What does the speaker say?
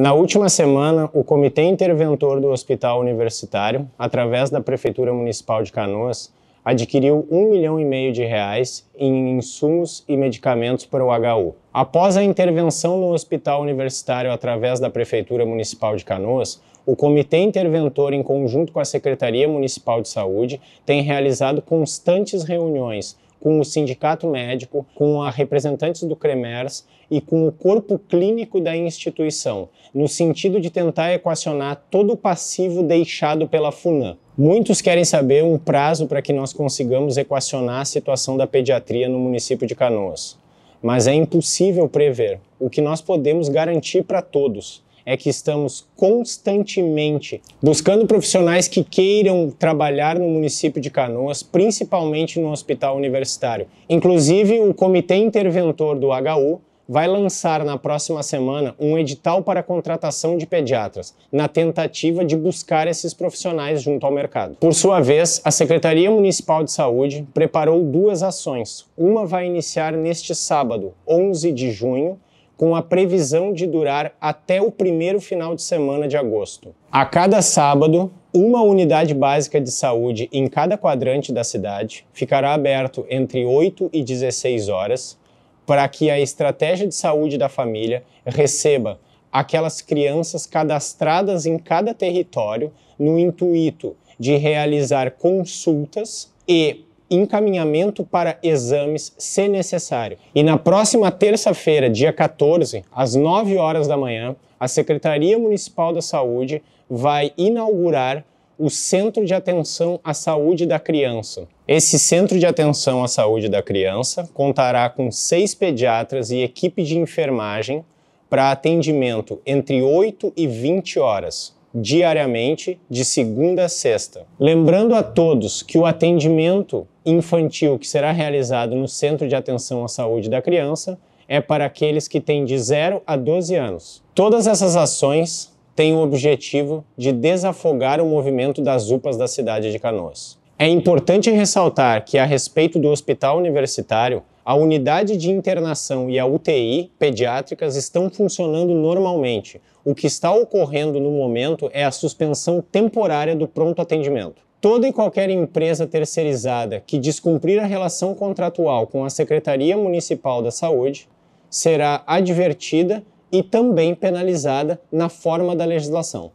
Na última semana, o Comitê Interventor do Hospital Universitário, através da Prefeitura Municipal de Canoas, adquiriu um milhão e meio de reais em insumos e medicamentos para o HU. Após a intervenção no Hospital Universitário através da Prefeitura Municipal de Canoas, o Comitê Interventor, em conjunto com a Secretaria Municipal de Saúde, tem realizado constantes reuniões com o sindicato médico, com a representantes do CREMERS e com o corpo clínico da instituição, no sentido de tentar equacionar todo o passivo deixado pela FUNAM. Muitos querem saber um prazo para que nós consigamos equacionar a situação da pediatria no município de Canoas. Mas é impossível prever. O que nós podemos garantir para todos é que estamos constantemente buscando profissionais que queiram trabalhar no município de Canoas, principalmente no hospital universitário. Inclusive, o Comitê Interventor do HU vai lançar na próxima semana um edital para contratação de pediatras, na tentativa de buscar esses profissionais junto ao mercado. Por sua vez, a Secretaria Municipal de Saúde preparou duas ações. Uma vai iniciar neste sábado, 11 de junho, com a previsão de durar até o primeiro final de semana de agosto. A cada sábado, uma unidade básica de saúde em cada quadrante da cidade ficará aberto entre 8 e 16 horas para que a estratégia de saúde da família receba aquelas crianças cadastradas em cada território no intuito de realizar consultas e encaminhamento para exames se necessário. E na próxima terça-feira, dia 14, às 9 horas da manhã, a Secretaria Municipal da Saúde vai inaugurar o Centro de Atenção à Saúde da Criança. Esse Centro de Atenção à Saúde da Criança contará com seis pediatras e equipe de enfermagem para atendimento entre 8 e 20 horas, diariamente, de segunda a sexta. Lembrando a todos que o atendimento infantil que será realizado no Centro de Atenção à Saúde da Criança é para aqueles que têm de 0 a 12 anos. Todas essas ações têm o objetivo de desafogar o movimento das UPAs da cidade de Canoas. É importante ressaltar que, a respeito do hospital universitário, a unidade de internação e a UTI pediátricas estão funcionando normalmente. O que está ocorrendo no momento é a suspensão temporária do pronto atendimento. Toda e qualquer empresa terceirizada que descumprir a relação contratual com a Secretaria Municipal da Saúde será advertida e também penalizada na forma da legislação.